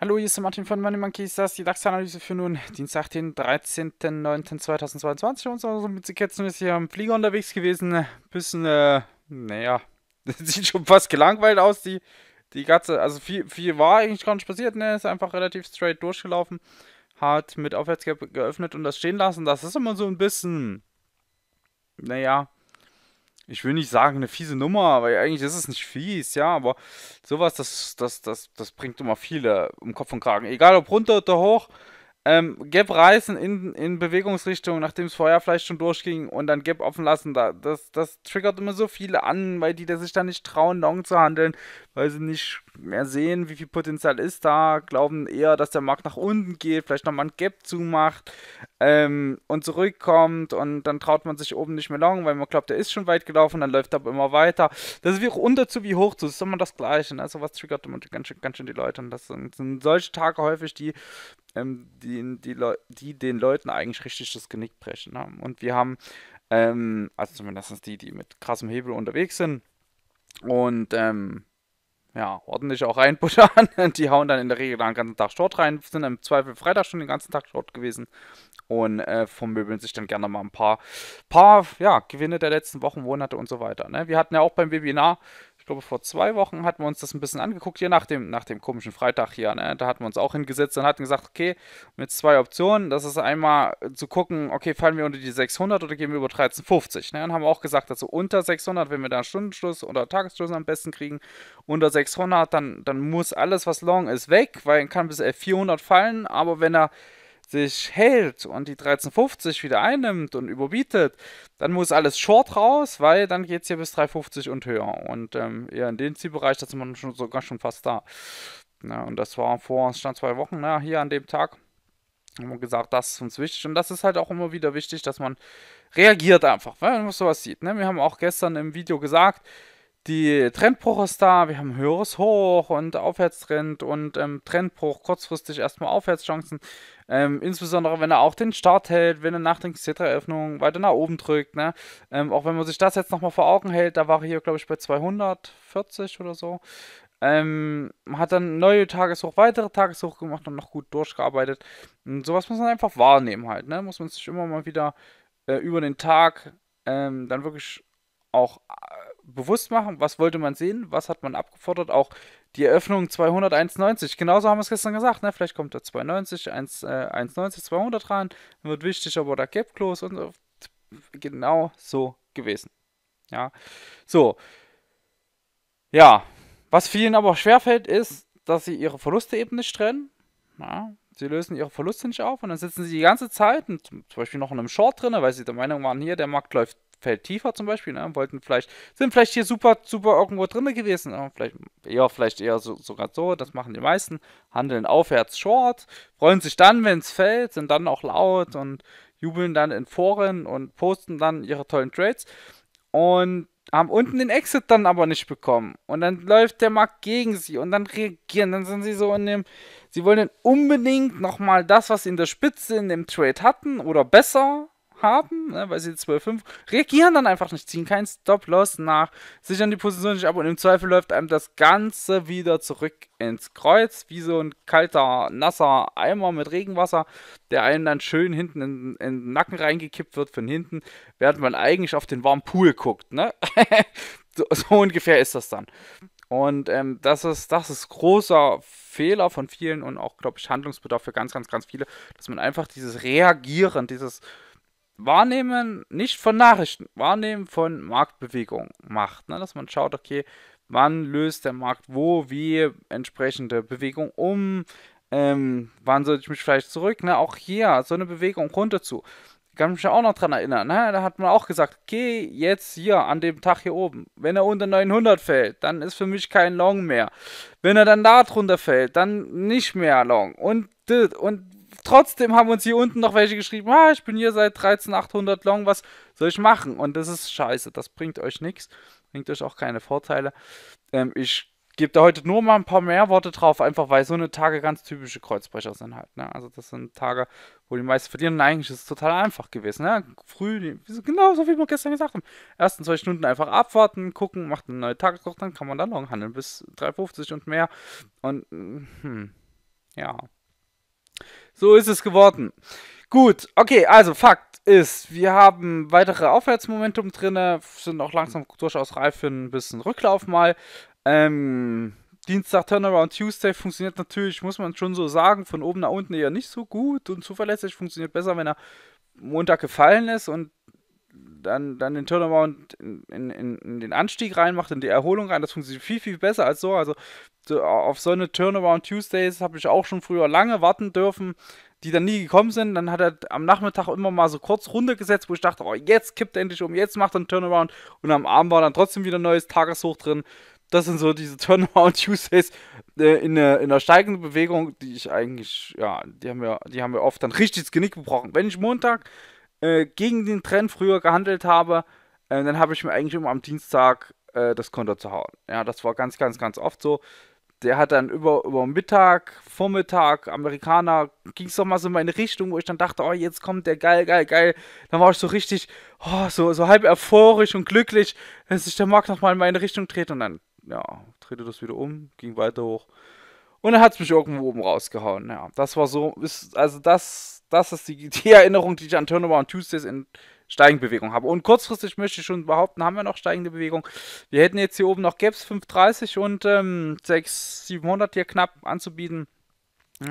Hallo, hier ist Martin von Money Monkeys. Das ist die DAX-Analyse für nun Dienstag, den 13.09.2022. Und so mit Seketzen ist hier am Flieger unterwegs gewesen. Bisschen, äh, naja, sieht schon fast gelangweilt aus. Die, die ganze, also viel, viel war eigentlich gar nicht passiert. Ne, ist einfach relativ straight durchgelaufen. Hat mit Aufwärtsgap geöffnet und das stehen lassen. Das ist immer so ein bisschen, naja, ich will nicht sagen, eine fiese Nummer, weil eigentlich ist es nicht fies, ja, aber sowas, das, das, das, das bringt immer viele um Kopf und Kragen. Egal ob runter oder hoch, ähm, Gap reißen in, in Bewegungsrichtung, nachdem es vorher vielleicht schon durchging und dann Gap offen lassen, da, das, das triggert immer so viele an, weil die sich da nicht trauen, Long zu handeln, weil sie nicht mehr sehen, wie viel Potenzial ist da, glauben eher, dass der Markt nach unten geht, vielleicht nochmal ein Gap zumacht ähm, und zurückkommt und dann traut man sich oben nicht mehr lang, weil man glaubt, der ist schon weit gelaufen, dann läuft er aber immer weiter. Das ist wie und dazu wie hoch zu, das ist immer das Gleiche. Ne? So was triggert immer ganz schön, ganz schön die Leute und das sind, sind solche Tage häufig, die, ähm, die, die, die den Leuten eigentlich richtig das Genick brechen. Ne? Und wir haben, ähm, also zumindest die, die mit krassem Hebel unterwegs sind und ähm, ja, ordentlich auch reinbuttern. Die hauen dann in der Regel den ganzen Tag Short rein, sind im Zweifel Freitag schon den ganzen Tag Short gewesen und äh, vermöbeln sich dann gerne mal ein paar, paar ja, Gewinne der letzten Wochen, Monate und so weiter. Ne? Wir hatten ja auch beim Webinar ich glaube, vor zwei Wochen hatten wir uns das ein bisschen angeguckt, hier nach dem, nach dem komischen Freitag hier, ne? Da hatten wir uns auch hingesetzt und hatten gesagt, okay, mit zwei Optionen, das ist einmal zu gucken, okay, fallen wir unter die 600 oder gehen wir über 1350, ne? Dann haben wir auch gesagt, also unter 600, wenn wir da einen Stundenschluss oder Tagesschluss am besten kriegen, unter 600, dann, dann muss alles, was long ist, weg, weil er kann bis 400 fallen, aber wenn er sich hält und die 1350 wieder einnimmt und überbietet, dann muss alles Short raus, weil dann geht es hier bis 350 und höher. Und ähm, eher in dem Zielbereich, da sind wir schon, sogar schon fast da. Na, und das war vor, stand zwei Wochen, na, ne, hier an dem Tag haben wir gesagt, das ist uns wichtig. Und das ist halt auch immer wieder wichtig, dass man reagiert einfach, wenn man sowas sieht. Ne? Wir haben auch gestern im Video gesagt, die Trendbruch ist da, wir haben höheres Hoch und Aufwärtstrend und ähm, Trendbruch kurzfristig erstmal Aufwärtschancen. Ähm, insbesondere wenn er auch den Start hält, wenn er nach den Xetra-Eröffnungen weiter nach oben drückt. Ne? Ähm, auch wenn man sich das jetzt nochmal vor Augen hält, da war er hier, glaube ich, bei 240 oder so. Ähm, hat dann neue Tageshoch, weitere Tageshoch gemacht und noch gut durchgearbeitet. Und sowas muss man einfach wahrnehmen halt. Ne? Muss man sich immer mal wieder äh, über den Tag ähm, dann wirklich auch äh, bewusst machen, was wollte man sehen, was hat man abgefordert, auch die Eröffnung 201,90. Genauso haben wir es gestern gesagt, ne? vielleicht kommt da 290, 190, 200 ran, wird wichtig, aber da Gap Close und genau so gewesen. Ja, so. Ja, was vielen aber schwerfällt, ist, dass sie ihre Verluste eben nicht trennen. Ja, sie lösen ihre Verluste nicht auf und dann sitzen sie die ganze Zeit, und zum Beispiel noch in einem Short drin, weil sie der Meinung waren, hier, der Markt läuft Feld tiefer zum Beispiel, ne? wollten vielleicht, sind vielleicht hier super, super irgendwo drin gewesen, ne? vielleicht, ja, vielleicht eher so, sogar so, das machen die meisten, handeln aufwärts short, freuen sich dann, wenn es fällt, sind dann auch laut und jubeln dann in Foren und posten dann ihre tollen Trades und haben unten den Exit dann aber nicht bekommen. Und dann läuft der Markt gegen sie und dann reagieren. Dann sind sie so in dem, sie wollen unbedingt nochmal das, was sie in der Spitze in dem Trade hatten oder besser haben, ne, weil sie 12-5, reagieren dann einfach nicht, ziehen keinen Stop-Loss nach, sichern die Position nicht ab und im Zweifel läuft einem das Ganze wieder zurück ins Kreuz, wie so ein kalter, nasser Eimer mit Regenwasser, der einem dann schön hinten in, in den Nacken reingekippt wird von hinten, während man eigentlich auf den warmen Pool guckt, ne? so, so ungefähr ist das dann. Und ähm, das ist, das ist großer Fehler von vielen und auch, glaube ich, Handlungsbedarf für ganz, ganz, ganz viele, dass man einfach dieses Reagieren, dieses Wahrnehmen nicht von Nachrichten, Wahrnehmen von Marktbewegung macht. Ne? Dass man schaut, okay, wann löst der Markt wo, wie entsprechende Bewegung um, ähm, wann sollte ich mich vielleicht zurück, ne? auch hier so eine Bewegung runter zu. Ich kann mich auch noch dran erinnern, ne? da hat man auch gesagt, geh jetzt hier an dem Tag hier oben, wenn er unter 900 fällt, dann ist für mich kein Long mehr. Wenn er dann da drunter fällt, dann nicht mehr Long. Und und trotzdem haben uns hier unten noch welche geschrieben, ah, ich bin hier seit 13800 long, was soll ich machen? Und das ist scheiße, das bringt euch nichts, bringt euch auch keine Vorteile. Ähm, ich gebe da heute nur mal ein paar mehr Worte drauf, einfach weil so eine Tage ganz typische Kreuzbrecher sind halt. Ne? Also das sind Tage, wo die meisten verlieren. Und eigentlich ist es total einfach gewesen. Ne? Früh, genau so wie wir gestern gesagt haben. Ersten zwei Stunden einfach abwarten, gucken, macht eine neue Tageskoch, dann kann man da noch handeln bis 3,50 und mehr. Und hm, ja. So ist es geworden. Gut, okay, also Fakt ist, wir haben weitere Aufwärtsmomentum drin, sind auch langsam durchaus reif für ein bisschen Rücklauf mal. Ähm, Dienstag Turnaround Tuesday funktioniert natürlich, muss man schon so sagen, von oben nach unten eher nicht so gut und zuverlässig funktioniert besser, wenn er Montag gefallen ist und dann, dann den Turnaround in, in, in, den Anstieg reinmacht, in die Erholung rein. Das funktioniert viel, viel besser als so. Also so, auf so eine Turnaround Tuesdays habe ich auch schon früher lange warten dürfen, die dann nie gekommen sind. Dann hat er am Nachmittag immer mal so kurz runtergesetzt, wo ich dachte, oh, jetzt kippt er endlich um, jetzt macht er einen Turnaround. Und am Abend war dann trotzdem wieder ein neues Tageshoch drin. Das sind so diese Turnaround Tuesdays äh, in, einer steigenden Bewegung, die ich eigentlich, ja, die haben wir, die haben wir oft dann richtig das Genick gebrochen. Wenn ich Montag äh, gegen den Trend früher gehandelt habe, äh, dann habe ich mir eigentlich immer am Dienstag äh, das Konto zu hauen. Ja, das war ganz, ganz, ganz oft so. Der hat dann über, über Mittag, Vormittag, Amerikaner, ging es doch mal so in meine Richtung, wo ich dann dachte, oh, jetzt kommt der geil, geil, geil. Dann war ich so richtig, oh, so, so halb euphorisch und glücklich, dass sich der Markt nochmal in meine Richtung dreht und dann, ja, drehte das wieder um, ging weiter hoch. Und dann hat es mich irgendwo oben rausgehauen. Ja, das war so, ist, also das, das ist die, die Erinnerung, die ich an Turnover und Tuesdays in steigende Bewegung habe. Und kurzfristig möchte ich schon behaupten, haben wir noch steigende Bewegung. Wir hätten jetzt hier oben noch Gaps 530 und ähm, 6 700 hier knapp anzubieten.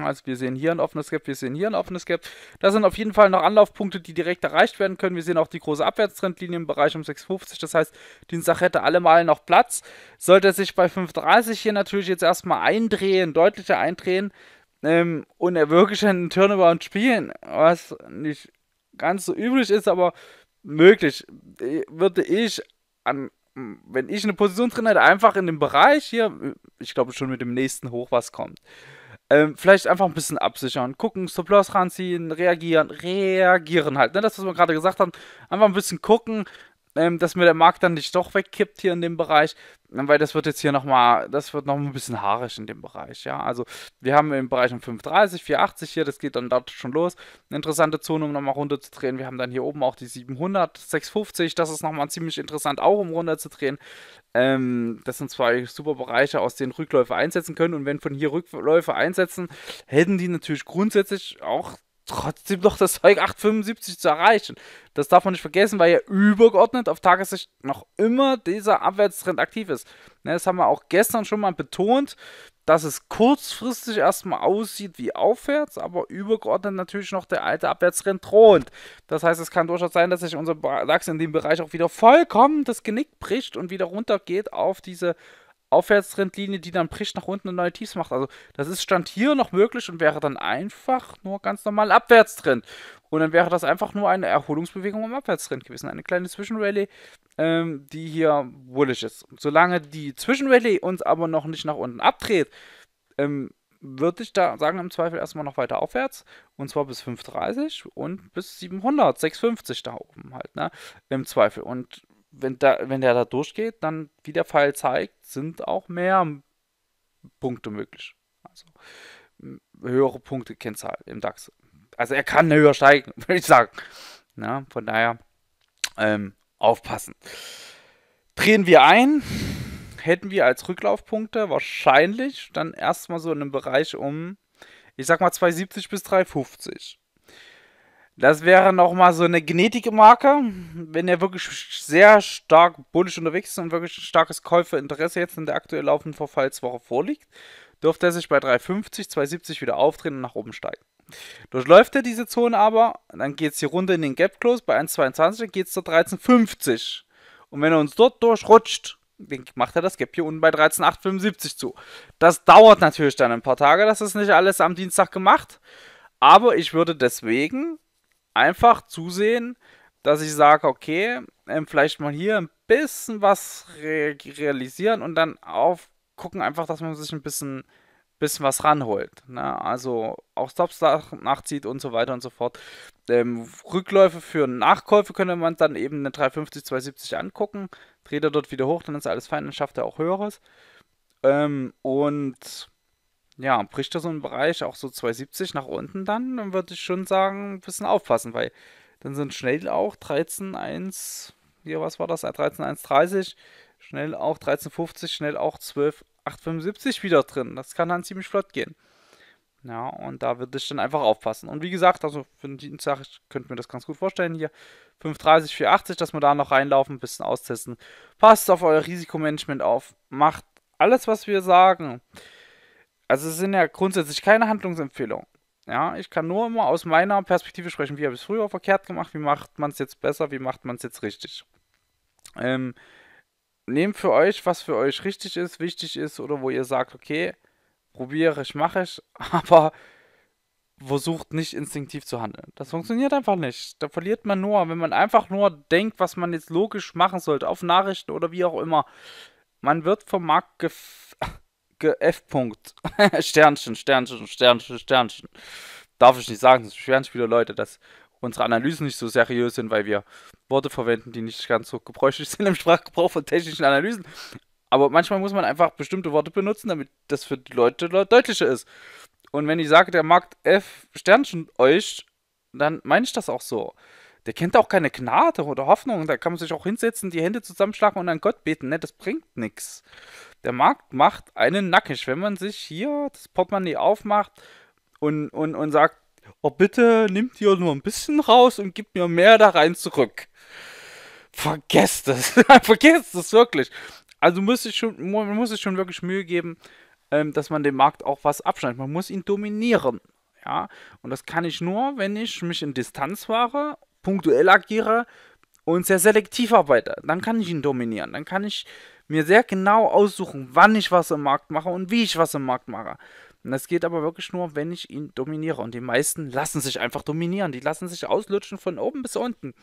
Also wir sehen hier ein offenes Gap, wir sehen hier ein offenes Gap. Das sind auf jeden Fall noch Anlaufpunkte, die direkt erreicht werden können. Wir sehen auch die große Abwärtstrendlinie im Bereich um 6,50. Das heißt, Dienstag hätte allemal noch Platz. Sollte es sich bei 5,30 hier natürlich jetzt erstmal eindrehen, deutlicher eindrehen, ähm, und er wirklich einen Turnover und spielen, was nicht ganz so üblich ist, aber möglich. Würde ich an, wenn ich eine Position drin hätte, einfach in dem Bereich hier, ich glaube schon mit dem nächsten hoch, was kommt. Ähm, vielleicht einfach ein bisschen absichern, gucken, stop ranziehen, reagieren, reagieren halt. Ne? Das, was wir gerade gesagt haben, einfach ein bisschen gucken, ähm, dass mir der Markt dann nicht doch wegkippt hier in dem Bereich, ähm, weil das wird jetzt hier nochmal, das wird nochmal ein bisschen haarig in dem Bereich, ja. Also wir haben im Bereich um 5,30, 4,80 hier, das geht dann dort schon los. Eine interessante Zone, um nochmal runterzudrehen. Wir haben dann hier oben auch die 700, 650, das ist nochmal ziemlich interessant, auch um runterzudrehen. Ähm, das sind zwei super Bereiche, aus denen Rückläufe einsetzen können und wenn von hier Rückläufe einsetzen, hätten die natürlich grundsätzlich auch trotzdem noch das Zeug 875 zu erreichen. Das darf man nicht vergessen, weil ja übergeordnet auf Tagessicht noch immer dieser Abwärtstrend aktiv ist. Ne, das haben wir auch gestern schon mal betont, dass es kurzfristig erstmal aussieht wie aufwärts, aber übergeordnet natürlich noch der alte Abwärtstrend droht. Das heißt, es kann durchaus sein, dass sich unser DAX in dem Bereich auch wieder vollkommen das Genick bricht und wieder runtergeht auf diese Aufwärtstrendlinie, die dann bricht nach unten und neue Tiefs macht. Also das ist Stand hier noch möglich und wäre dann einfach nur ganz normal Abwärtstrend. Und dann wäre das einfach nur eine Erholungsbewegung im Abwärtstrend gewesen. Eine kleine Zwischenrallye, ähm, die hier bullish ist. solange die Zwischenrallye uns aber noch nicht nach unten abdreht, ähm, würde ich da sagen, im Zweifel erstmal noch weiter aufwärts. Und zwar bis 530 und bis 700, 650 da oben halt, ne? Im Zweifel. Und wenn, da, wenn der da durchgeht, dann, wie der Pfeil zeigt, sind auch mehr Punkte möglich. Also höhere Punkte Kennzahl im DAX. Also er kann höher steigen, würde ich sagen. Na, von daher ähm, aufpassen. Drehen wir ein, hätten wir als Rücklaufpunkte wahrscheinlich dann erstmal so in einem Bereich um, ich sag mal 270 bis 350. Das wäre nochmal so eine Genetikmarke, wenn er wirklich sehr stark bullisch unterwegs ist und wirklich ein starkes Käuferinteresse jetzt in der aktuell laufenden Verfallswoche vorliegt, dürfte er sich bei 3,50, 2,70 wieder auftreten und nach oben steigen. Durchläuft er diese Zone aber, dann geht es hier runter in den Gap Close bei 1,22, dann geht es zu 13,50. Und wenn er uns dort durchrutscht, dann macht er das Gap hier unten bei 13,875 zu. Das dauert natürlich dann ein paar Tage, das ist nicht alles am Dienstag gemacht. Aber ich würde deswegen einfach zusehen, dass ich sage, okay, ähm, vielleicht mal hier ein bisschen was re realisieren und dann auf gucken einfach, dass man sich ein bisschen, bisschen was ranholt. Ne? Also auch Stops nachzieht und so weiter und so fort. Ähm, Rückläufe für Nachkäufe könnte man dann eben eine 350, 270 angucken. Dreht er dort wieder hoch, dann ist alles fein, dann schafft er auch Höheres. Ähm, und ja, bricht da so ein Bereich, auch so 270 nach unten dann, dann würde ich schon sagen, ein bisschen aufpassen, weil dann sind schnell auch 13, 1, hier, was war das? 13, 1, 30, schnell auch 13, 50, schnell auch 12, 875 wieder drin. Das kann dann ziemlich flott gehen. Ja, und da würde ich dann einfach aufpassen. Und wie gesagt, also für den Dienstag ich könnte mir das ganz gut vorstellen hier. 530, 480, dass wir da noch reinlaufen, ein bisschen austesten. Passt auf euer Risikomanagement auf. Macht alles, was wir sagen also es sind ja grundsätzlich keine Handlungsempfehlungen. Ja, ich kann nur immer aus meiner Perspektive sprechen, wie habe ich es früher verkehrt gemacht, wie macht man es jetzt besser, wie macht man es jetzt richtig. Ähm, nehmt für euch, was für euch richtig ist, wichtig ist oder wo ihr sagt, okay, probiere ich, mache ich, aber versucht nicht instinktiv zu handeln. Das funktioniert einfach nicht. Da verliert man nur, wenn man einfach nur denkt, was man jetzt logisch machen sollte, auf Nachrichten oder wie auch immer. Man wird vom Markt gef F. -Punkt. Sternchen, Sternchen, Sternchen, Sternchen. Darf ich nicht sagen, das sich viele Leute, dass unsere Analysen nicht so seriös sind, weil wir Worte verwenden, die nicht ganz so gebräuchlich sind im Sprachgebrauch von technischen Analysen. Aber manchmal muss man einfach bestimmte Worte benutzen, damit das für die Leute deutlicher ist. Und wenn ich sage, der mag F Sternchen euch, dann meine ich das auch so. Der kennt auch keine Gnade oder Hoffnung. Da kann man sich auch hinsetzen, die Hände zusammenschlagen und an Gott beten. Ne, das bringt nichts. Der Markt macht einen nackig, wenn man sich hier das Portemonnaie aufmacht und, und, und sagt, oh bitte nimmt hier nur ein bisschen raus und gibt mir mehr da rein zurück. Vergesst es. Vergesst es wirklich. Also muss ich schon, man muss sich schon wirklich Mühe geben, ähm, dass man dem Markt auch was abschneidet. Man muss ihn dominieren. Ja? Und das kann ich nur, wenn ich mich in Distanz wahre, punktuell agiere und sehr selektiv arbeite. Dann kann ich ihn dominieren. Dann kann ich mir sehr genau aussuchen, wann ich was im Markt mache und wie ich was im Markt mache. Und das geht aber wirklich nur, wenn ich ihn dominiere. Und die meisten lassen sich einfach dominieren. Die lassen sich auslutschen von oben bis unten.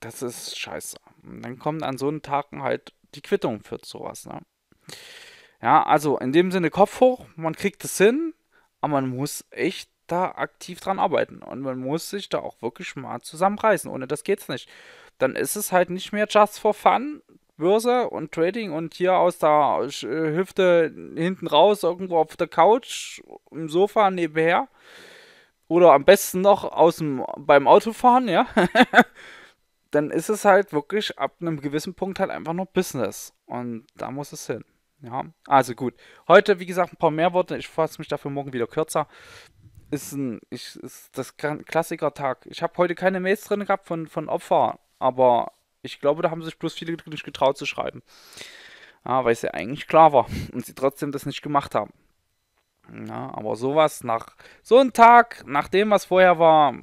Das ist scheiße. Und dann kommen an so einen Tagen halt die Quittung für sowas. Ne? Ja, also in dem Sinne Kopf hoch, man kriegt es hin, aber man muss echt da aktiv dran arbeiten. Und man muss sich da auch wirklich mal zusammenreißen. Ohne das geht's nicht. Dann ist es halt nicht mehr just for fun, Börse und Trading und hier aus der äh, Hüfte hinten raus irgendwo auf der Couch, im Sofa nebenher oder am besten noch aus dem, beim Autofahren, ja, dann ist es halt wirklich ab einem gewissen Punkt halt einfach nur Business und da muss es hin. Ja, also gut. Heute, wie gesagt, ein paar mehr Worte. Ich fasse mich dafür morgen wieder kürzer ist ein ich, ist das Klassiker-Tag. Ich habe heute keine Mails drin gehabt von, von Opfer, aber ich glaube, da haben sich bloß viele nicht getraut zu schreiben. Ja, ah, weil es ja eigentlich klar war und sie trotzdem das nicht gemacht haben. Ja, aber sowas nach so einem Tag, nach dem, was vorher war,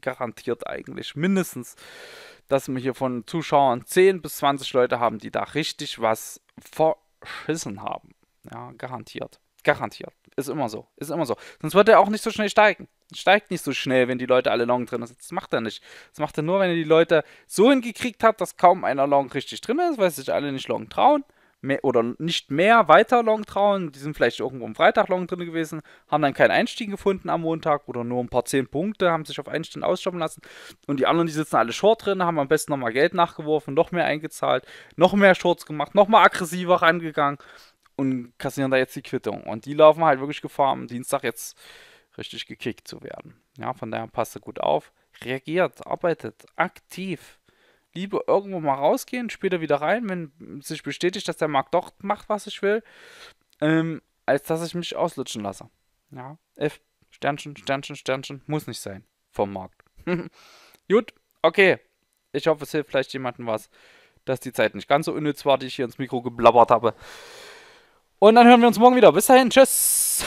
garantiert eigentlich mindestens, dass wir hier von Zuschauern 10 bis 20 Leute haben, die da richtig was verschissen haben. Ja, garantiert. Garantiert. Ist immer so. Ist immer so. Sonst wird er auch nicht so schnell steigen. Steigt nicht so schnell, wenn die Leute alle long drin sind. Das macht er nicht. Das macht er nur, wenn er die Leute so hingekriegt hat, dass kaum einer long richtig drin ist, weil sich alle nicht long trauen. Mehr, oder nicht mehr weiter long trauen. Die sind vielleicht irgendwo am Freitag long drin gewesen, haben dann keinen Einstieg gefunden am Montag oder nur ein paar zehn Punkte, haben sich auf Einstieg ausstoppen lassen. Und die anderen, die sitzen alle short drin, haben am besten nochmal Geld nachgeworfen, noch mehr eingezahlt, noch mehr Shorts gemacht, nochmal aggressiver rangegangen und kassieren da jetzt die Quittung. Und die laufen halt wirklich Gefahr, am Dienstag jetzt richtig gekickt zu werden. Ja, von daher passt er gut auf. Reagiert, arbeitet, aktiv. Lieber irgendwo mal rausgehen, später wieder rein, wenn sich bestätigt, dass der Markt doch macht, was ich will, ähm, als dass ich mich auslutschen lasse. Ja, F, Sternchen, Sternchen, Sternchen, muss nicht sein vom Markt. gut, okay. Ich hoffe, es hilft vielleicht jemandem was, dass die Zeit nicht ganz so unnütz war, die ich hier ins Mikro geblabbert habe. Und dann hören wir uns morgen wieder. Bis dahin, tschüss.